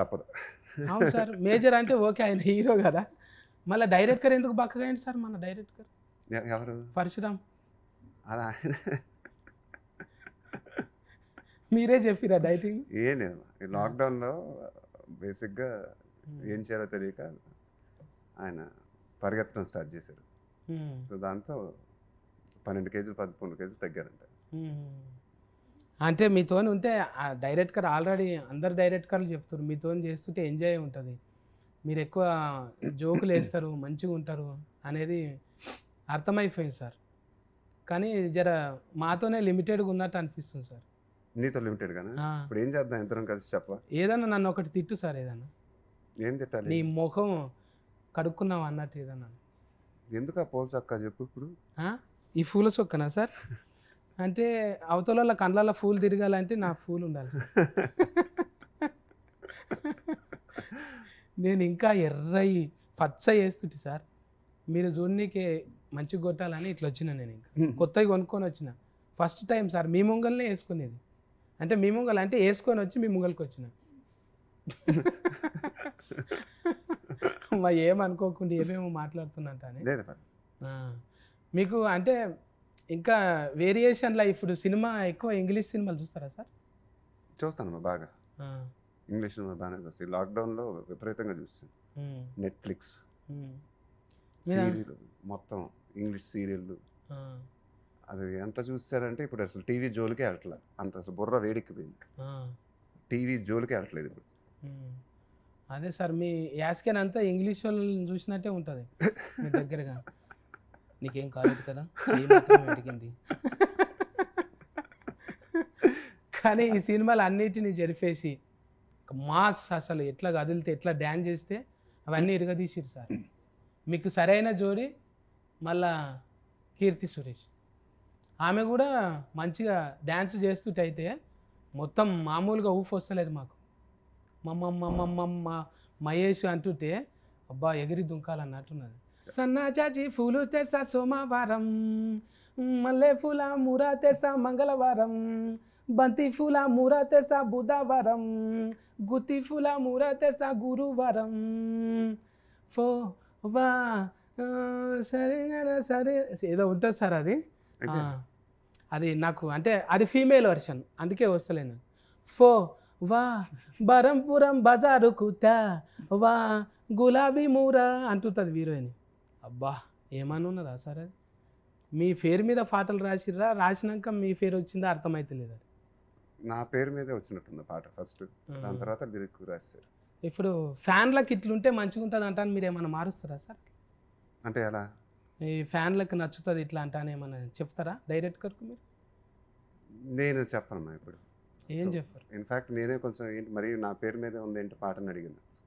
తప్పదు అవును sir major అంటే ఓకే ఆయన హీరో కదా మళ్ళీ డైరెక్టర్ ఎందుకు బక్కగా అయింది సార్ మన డైరెక్టర్ ఎవరు పరశురామ్ అలా మీరే చెప్పిరా డైటింగ్ ఏం లేదు ఈ లాక్డౌన్లో బేసిక్గా ఏం చేయాలో తెలియక ఆయన పరిగెత్తడం స్టార్ట్ చేశారు సో దాంతో పన్నెండు కేజీలు పదకొండు కేజీలు తగ్గారంట అంటే మీతో ఉంటే డైరెక్ట్గా ఆల్రెడీ అందరు డైరెక్టర్లు చెప్తారు మీతో చేస్తుంటే ఎంజాయ్ ఉంటుంది మీరు ఎక్కువ జోకులు వేస్తారు మంచిగా ఉంటారు అనేది అర్థమైపోయింది సార్ కానీ జర మాతోనే లిమిటెడ్గా ఉన్నట్టు అనిపిస్తుంది సార్ నీతో లిమిటెడ్ ఇప్పుడు ఏం చేద్దాం ఇద్దరం కలిసి చెప్ప ఏదన్నా నన్ను ఒకటి తిట్టు సార్ ఏదన్నా ఏం తిట్టాలి నీ ముఖం కడుక్కున్నావు అన్నట్టు ఏదన్నా ఎందుకు ఆ పోల్ చెప్పు ఇప్పుడు ఈ పూల చొక్కనా సార్ అంటే అవతల కండ్ల ఫూలు తిరగాలంటే నా ఫూల్ ఉండాలి సార్ నేను ఇంకా ఎర్రయి పచ్చ వేస్తుంటే సార్ మీరు చూడనీకే మంచి కొట్టాలని ఇట్లా వచ్చిన నేను ఇంకా కొత్తవి కొనుక్కొని వచ్చిన ఫస్ట్ టైం సార్ మీ ముంగల్నే వేసుకునేది అంటే మీ ముంగల్ అంటే వేసుకొని వచ్చి మీ ముంగల్కి వచ్చిన మా ఏమనుకోకుండా ఏమేమో మాట్లాడుతున్నట్టు అని మీకు అంటే ఇంకా వేరియేషన్లో ఇప్పుడు సినిమా ఎక్కువ ఇంగ్లీష్ సినిమాలు చూస్తారా సార్ చూస్తాను బాగా ఇంగ్లీష్ సినిమా బాగానే చూస్తాను లాక్డౌన్లో విపరీతంగా చూస్తాను నెట్ఫ్లిక్స్ సీరియల్ మొత్తం ఇంగ్లీష్ సీరియళ్ళు అది ఎంత చూస్తారంటే ఇప్పుడు అసలు టీవీ జోలికి వెళ్ళట్లే అంత అసలు బుర్ర వేడెక్కిపోయింది టీవీ జోలికి వెళ్ళట్లేదు ఇప్పుడు అదే సార్ మీ యాస్కెన్ అంతా ఇంగ్లీష్ వాళ్ళని చూసినట్టే ఉంటుంది మీ దగ్గరగా నీకేం కాలేదు కదా అడిగింది కానీ ఈ సినిమాలు అన్నిటిని జరిపేసి మాస్ అసలు ఎట్లా కదిలితే ఎట్లా డ్యాన్స్ చేస్తే అవన్నీ ఇరగదీసారు సార్ మీకు సరైన జోడి మళ్ళా కీర్తి సురేష్ ఆమె కూడా మంచిగా డ్యాన్స్ చేస్తుంటైతే మొత్తం మామూలుగా ఊఫ్ వస్తలేదు మాకు మమ్మమ్మ మమ్మమ్మ మహేష్ అంటుంటే అబ్బా ఎగిరి దుంకాలన్నట్టున్నది సన్నజాజి పూలు తెస్తా సోమవారం మల్లె పూల మూర తెస్తా మంగళవారం బంతి పూల మూర తెస్తా బుధవారం గుత్తి పూల మూర తెస్తా గురువారం ఫో వా సరే సరే ఏదో ఉంటుంది సార్ అది అది నాకు అంటే అది ఫీమేల్ వర్షన్ అందుకే వస్తలేను ఫో వా బరంపురం బజారు కుత వా గులాబీ మూర అంటుంటుంది హీరోయిన్ అబ్బా ఏమన్నా ఉన్నదా సార్ అది మీ పేరు మీద పాటలు రాసిర్రా రాసినాక మీ పేరు వచ్చిందా అర్థమైతే లేదు అది నా పేరు మీదే వచ్చినట్టుంది పాట ఫస్ట్ దాని తర్వాత లిరిక్ రాశారు ఇప్పుడు ఫ్యాన్లకు ఇట్లుంటే మంచిగా ఉంటుంది అంటాను మీరు ఏమైనా మారుస్తారా సార్ అంటే ఎలా ఈ ఫ్యాన్లకు నచ్చుతుంది ఇట్లా అంటాను ఏమైనా చెప్తారా డైరెక్ట్ కరకు మీరు నేను చెప్పనమ్మా ఇప్పుడు ఏం చెప్పారు ఇన్ఫ్యాక్ట్ నేనే కొంచెం ఏంటి మరి నా పేరు మీద ఉంది ఏంటి పాటని అడిగాను